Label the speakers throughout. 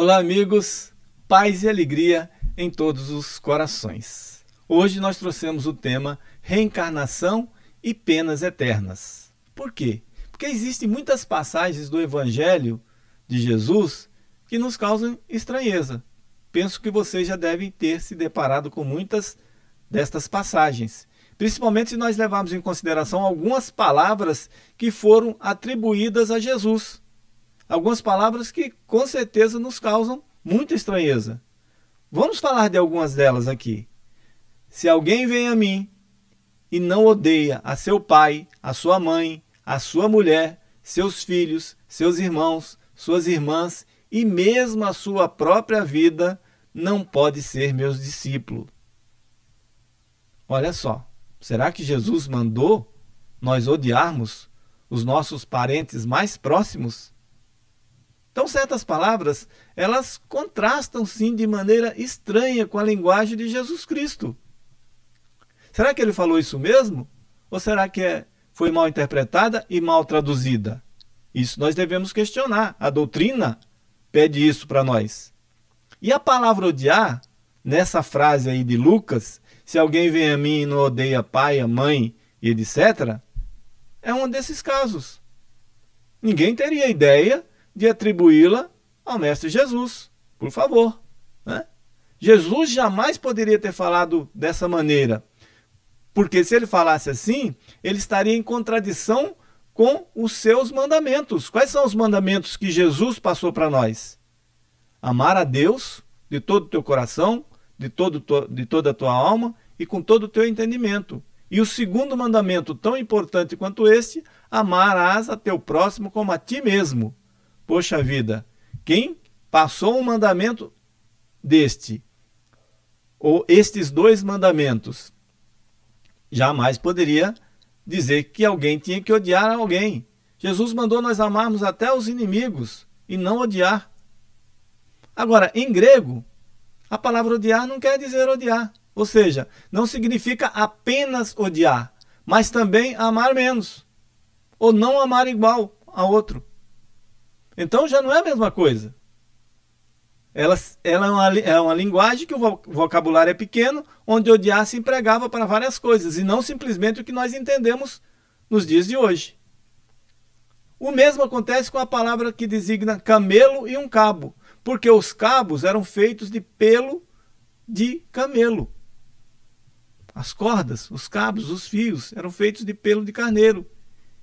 Speaker 1: Olá, amigos, paz e alegria em todos os corações. Hoje nós trouxemos o tema reencarnação e penas eternas. Por quê? Porque existem muitas passagens do Evangelho de Jesus que nos causam estranheza. Penso que vocês já devem ter se deparado com muitas destas passagens, principalmente se nós levarmos em consideração algumas palavras que foram atribuídas a Jesus algumas palavras que com certeza nos causam muita estranheza. Vamos falar de algumas delas aqui. Se alguém vem a mim e não odeia a seu pai, a sua mãe, a sua mulher, seus filhos, seus irmãos, suas irmãs e mesmo a sua própria vida, não pode ser meu discípulo. Olha só, será que Jesus mandou nós odiarmos os nossos parentes mais próximos? Então, certas palavras, elas contrastam sim de maneira estranha com a linguagem de Jesus Cristo. Será que ele falou isso mesmo? Ou será que é, foi mal interpretada e mal traduzida? Isso nós devemos questionar. A doutrina pede isso para nós. E a palavra odiar, nessa frase aí de Lucas, se alguém vem a mim e não odeia pai, a mãe e etc., é um desses casos. Ninguém teria ideia de atribuí-la ao Mestre Jesus. Por favor. Né? Jesus jamais poderia ter falado dessa maneira, porque se ele falasse assim, ele estaria em contradição com os seus mandamentos. Quais são os mandamentos que Jesus passou para nós? Amar a Deus de todo o teu coração, de, todo, de toda a tua alma e com todo o teu entendimento. E o segundo mandamento, tão importante quanto este, amarás a teu próximo como a ti mesmo. Poxa vida, quem passou um mandamento deste ou estes dois mandamentos, jamais poderia dizer que alguém tinha que odiar alguém. Jesus mandou nós amarmos até os inimigos e não odiar. Agora, em grego, a palavra odiar não quer dizer odiar, ou seja, não significa apenas odiar, mas também amar menos ou não amar igual a outro. Então já não é a mesma coisa. Ela, ela é, uma, é uma linguagem que o vocabulário é pequeno, onde odiar se empregava para várias coisas, e não simplesmente o que nós entendemos nos dias de hoje. O mesmo acontece com a palavra que designa camelo e um cabo, porque os cabos eram feitos de pelo de camelo. As cordas, os cabos, os fios eram feitos de pelo de carneiro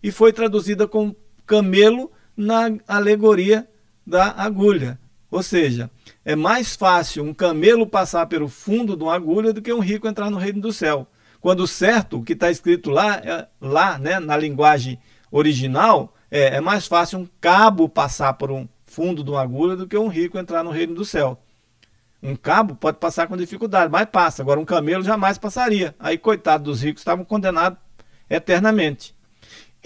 Speaker 1: e foi traduzida como camelo na alegoria da agulha. Ou seja, é mais fácil um camelo passar pelo fundo de uma agulha do que um rico entrar no reino do céu. Quando certo, o que está escrito lá, é, lá né, na linguagem original, é, é mais fácil um cabo passar por um fundo de uma agulha do que um rico entrar no reino do céu. Um cabo pode passar com dificuldade, mas passa. Agora, um camelo jamais passaria. Aí, coitado dos ricos, estavam condenados eternamente.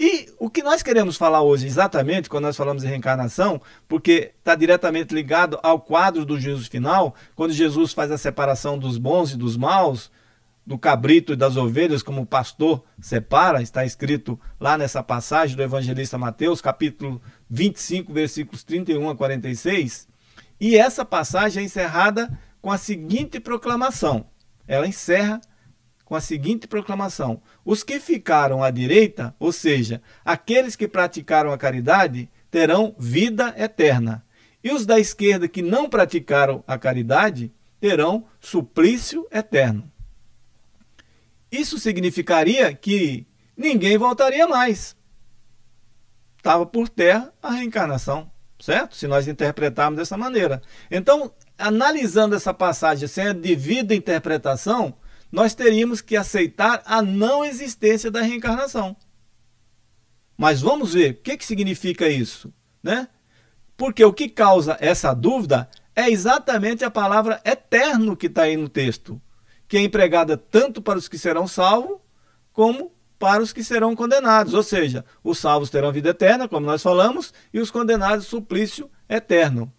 Speaker 1: E o que nós queremos falar hoje exatamente, quando nós falamos de reencarnação, porque está diretamente ligado ao quadro do Jesus final, quando Jesus faz a separação dos bons e dos maus, do cabrito e das ovelhas, como o pastor separa, está escrito lá nessa passagem do evangelista Mateus, capítulo 25, versículos 31 a 46. E essa passagem é encerrada com a seguinte proclamação. Ela encerra com a seguinte proclamação: Os que ficaram à direita, ou seja, aqueles que praticaram a caridade, terão vida eterna. E os da esquerda que não praticaram a caridade terão suplício eterno. Isso significaria que ninguém voltaria mais. Estava por terra a reencarnação, certo? Se nós interpretarmos dessa maneira. Então, analisando essa passagem sem a devida interpretação, nós teríamos que aceitar a não existência da reencarnação. Mas vamos ver o que, que significa isso, né? Porque o que causa essa dúvida é exatamente a palavra eterno que está aí no texto, que é empregada tanto para os que serão salvos como para os que serão condenados. Ou seja, os salvos terão vida eterna, como nós falamos, e os condenados suplício eterno.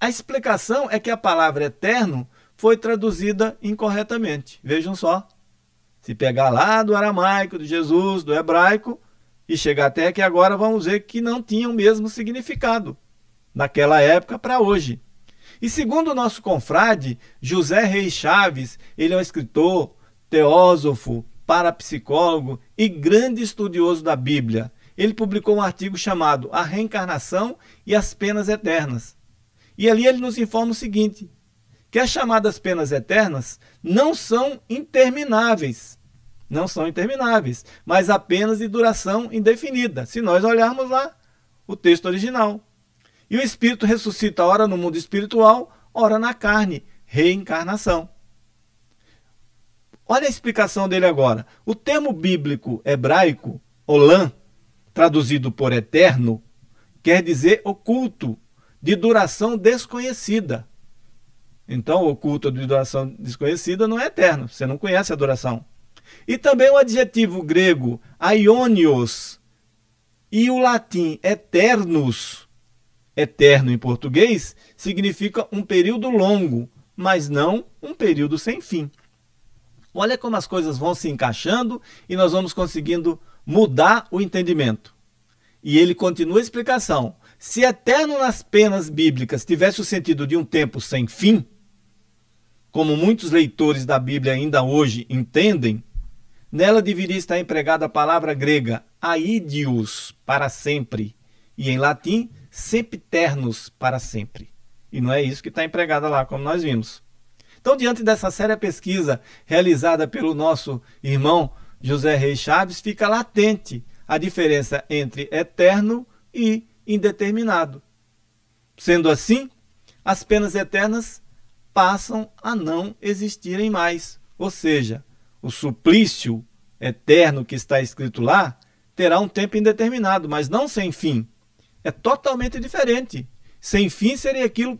Speaker 1: A explicação é que a palavra eterno foi traduzida incorretamente. Vejam só. Se pegar lá do aramaico, do Jesus, do hebraico e chegar até aqui agora, vamos ver que não tinha o mesmo significado naquela época para hoje. E segundo o nosso confrade, José Reis Chaves, ele é um escritor, teósofo, parapsicólogo e grande estudioso da Bíblia. Ele publicou um artigo chamado A Reencarnação e as Penas Eternas. E ali ele nos informa o seguinte: que as chamadas penas eternas não são intermináveis. Não são intermináveis, mas apenas de duração indefinida, se nós olharmos lá o texto original. E o espírito ressuscita ora no mundo espiritual, ora na carne, reencarnação. Olha a explicação dele agora. O termo bíblico hebraico, olam, traduzido por eterno, quer dizer oculto, de duração desconhecida. Então, o culto de adoração desconhecida não é eterno, você não conhece a adoração. E também o adjetivo grego aionios e o latim eternus, eterno em português, significa um período longo, mas não um período sem fim. Olha como as coisas vão se encaixando e nós vamos conseguindo mudar o entendimento. E ele continua a explicação. Se eterno nas penas bíblicas tivesse o sentido de um tempo sem fim, como muitos leitores da Bíblia ainda hoje entendem, nela deveria estar empregada a palavra grega aidios, para sempre, e em latim septernos, para sempre. E não é isso que está empregada lá, como nós vimos. Então, diante dessa séria pesquisa realizada pelo nosso irmão José Reis Chaves, fica latente a diferença entre eterno e indeterminado. Sendo assim, as penas eternas passam a não existirem mais. Ou seja, o suplício eterno que está escrito lá terá um tempo indeterminado, mas não sem fim. É totalmente diferente. Sem fim seria aquilo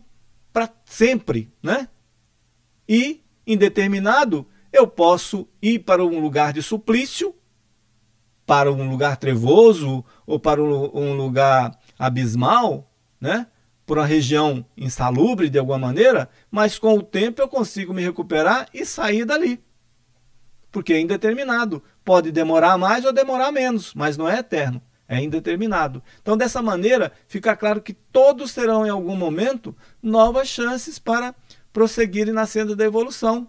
Speaker 1: para sempre, né? E indeterminado, eu posso ir para um lugar de suplício, para um lugar trevoso ou para um lugar abismal, né? por uma região insalubre de alguma maneira, mas com o tempo eu consigo me recuperar e sair dali. Porque é indeterminado. Pode demorar mais ou demorar menos, mas não é eterno, é indeterminado. Então, dessa maneira, fica claro que todos terão em algum momento novas chances para prosseguirem na senda da evolução.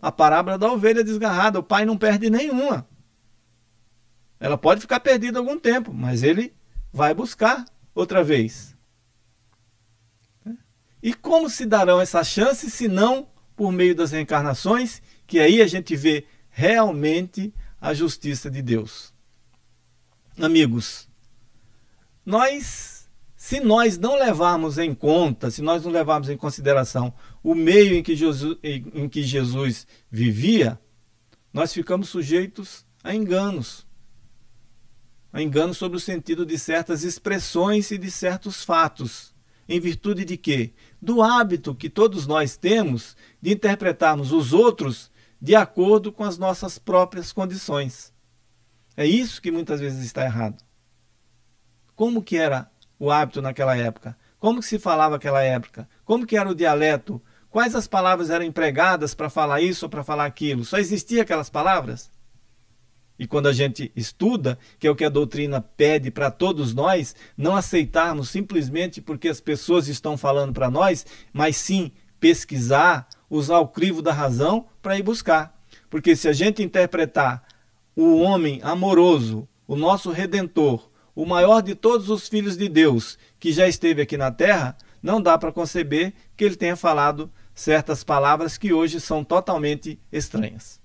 Speaker 1: A parábola da ovelha desgarrada, o pai não perde nenhuma. Ela pode ficar perdida algum tempo, mas ele vai buscar outra vez. E como se darão essas chances se não por meio das reencarnações, que aí a gente vê realmente a justiça de Deus? Amigos, nós se nós não levarmos em conta, se nós não levarmos em consideração o meio em que Jesus, em que Jesus vivia, nós ficamos sujeitos a enganos. A enganos sobre o sentido de certas expressões e de certos fatos em virtude de quê? Do hábito que todos nós temos de interpretarmos os outros de acordo com as nossas próprias condições. É isso que muitas vezes está errado. Como que era o hábito naquela época? Como que se falava naquela época? Como que era o dialeto? Quais as palavras eram empregadas para falar isso ou para falar aquilo? Só existiam aquelas palavras? E quando a gente estuda, que é o que a doutrina pede para todos nós, não aceitarmos simplesmente porque as pessoas estão falando para nós, mas sim pesquisar, usar o crivo da razão para ir buscar. Porque se a gente interpretar o homem amoroso, o nosso redentor, o maior de todos os filhos de Deus que já esteve aqui na terra, não dá para conceber que ele tenha falado certas palavras que hoje são totalmente estranhas.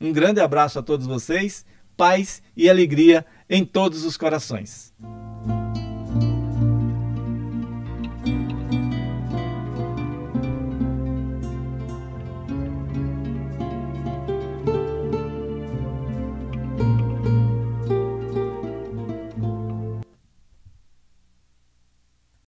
Speaker 1: Um grande abraço a todos vocês, paz e alegria em todos os corações.